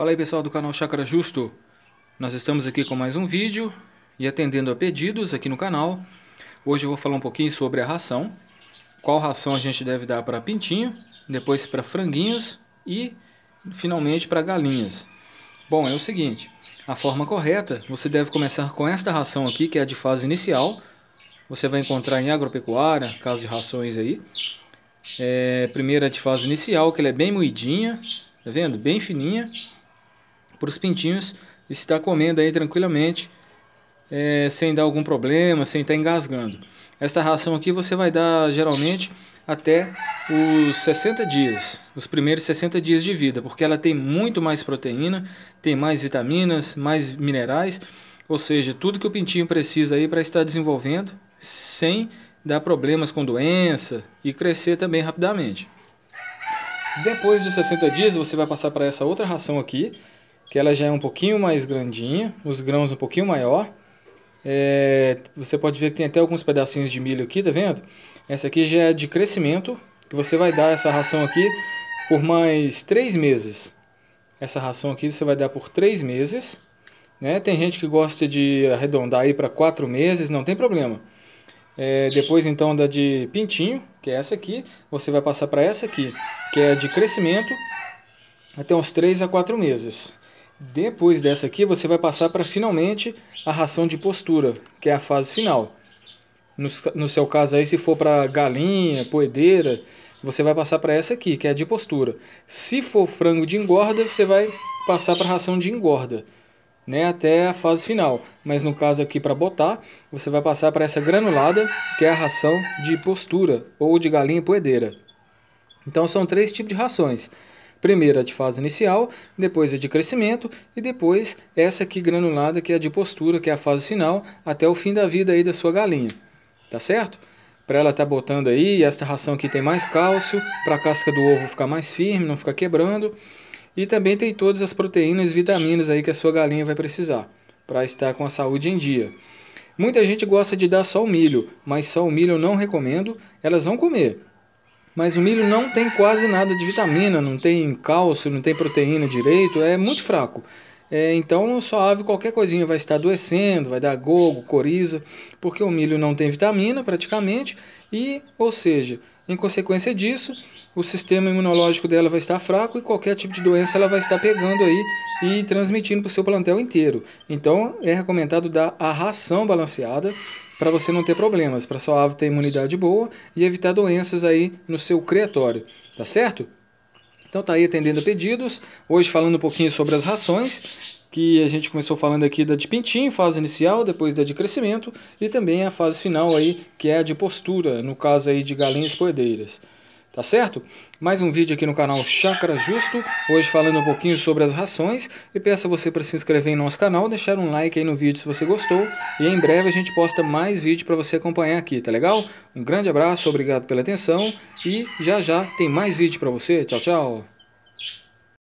Fala aí pessoal do canal Chácara Justo, nós estamos aqui com mais um vídeo e atendendo a pedidos aqui no canal. Hoje eu vou falar um pouquinho sobre a ração, qual ração a gente deve dar para pintinho, depois para franguinhos e finalmente para galinhas. Bom, é o seguinte, a forma correta, você deve começar com esta ração aqui, que é a de fase inicial. Você vai encontrar em agropecuária, caso de rações aí. É, primeira de fase inicial, que ela é bem moidinha, tá vendo? Bem fininha para os pintinhos e está comendo aí tranquilamente, é, sem dar algum problema, sem estar tá engasgando. Esta ração aqui você vai dar geralmente até os 60 dias, os primeiros 60 dias de vida, porque ela tem muito mais proteína, tem mais vitaminas, mais minerais, ou seja, tudo que o pintinho precisa aí para estar desenvolvendo sem dar problemas com doença e crescer também rapidamente. Depois dos 60 dias, você vai passar para essa outra ração aqui, que ela já é um pouquinho mais grandinha, os grãos um pouquinho maior. É, você pode ver que tem até alguns pedacinhos de milho aqui, tá vendo? Essa aqui já é de crescimento, que você vai dar essa ração aqui por mais 3 meses. Essa ração aqui você vai dar por 3 meses. Né? Tem gente que gosta de arredondar aí para 4 meses, não tem problema. É, depois então da de pintinho, que é essa aqui, você vai passar para essa aqui, que é de crescimento, até uns 3 a 4 meses. Depois dessa aqui, você vai passar para finalmente a ração de postura, que é a fase final. No, no seu caso aí, se for para galinha, poedeira, você vai passar para essa aqui, que é a de postura. Se for frango de engorda, você vai passar para a ração de engorda, né, até a fase final. Mas no caso aqui para botar, você vai passar para essa granulada, que é a ração de postura ou de galinha poedeira. Então são três tipos de rações. Primeiro a de fase inicial, depois a de crescimento e depois essa aqui granulada que é a de postura, que é a fase final, até o fim da vida aí da sua galinha. Tá certo? Para ela estar tá botando aí, essa ração aqui tem mais cálcio, para a casca do ovo ficar mais firme, não ficar quebrando. E também tem todas as proteínas e vitaminas aí que a sua galinha vai precisar para estar com a saúde em dia. Muita gente gosta de dar só o milho, mas só o milho eu não recomendo. Elas vão comer, mas o milho não tem quase nada de vitamina, não tem cálcio, não tem proteína direito, é muito fraco. É, então, sua ave, qualquer coisinha vai estar adoecendo, vai dar gogo, coriza, porque o milho não tem vitamina praticamente, e, ou seja, em consequência disso, o sistema imunológico dela vai estar fraco e qualquer tipo de doença ela vai estar pegando aí e transmitindo para o seu plantel inteiro. Então, é recomendado dar a ração balanceada, para você não ter problemas, para sua ave ter imunidade boa e evitar doenças aí no seu criatório, tá certo? Então tá aí atendendo pedidos, hoje falando um pouquinho sobre as rações, que a gente começou falando aqui da de pintinho, fase inicial, depois da de crescimento e também a fase final aí, que é a de postura, no caso aí de galinhas poedeiras tá certo? Mais um vídeo aqui no canal Chácara Justo, hoje falando um pouquinho sobre as rações e peço a você para se inscrever em nosso canal, deixar um like aí no vídeo se você gostou e em breve a gente posta mais vídeo para você acompanhar aqui, tá legal? Um grande abraço, obrigado pela atenção e já já tem mais vídeo para você, tchau tchau!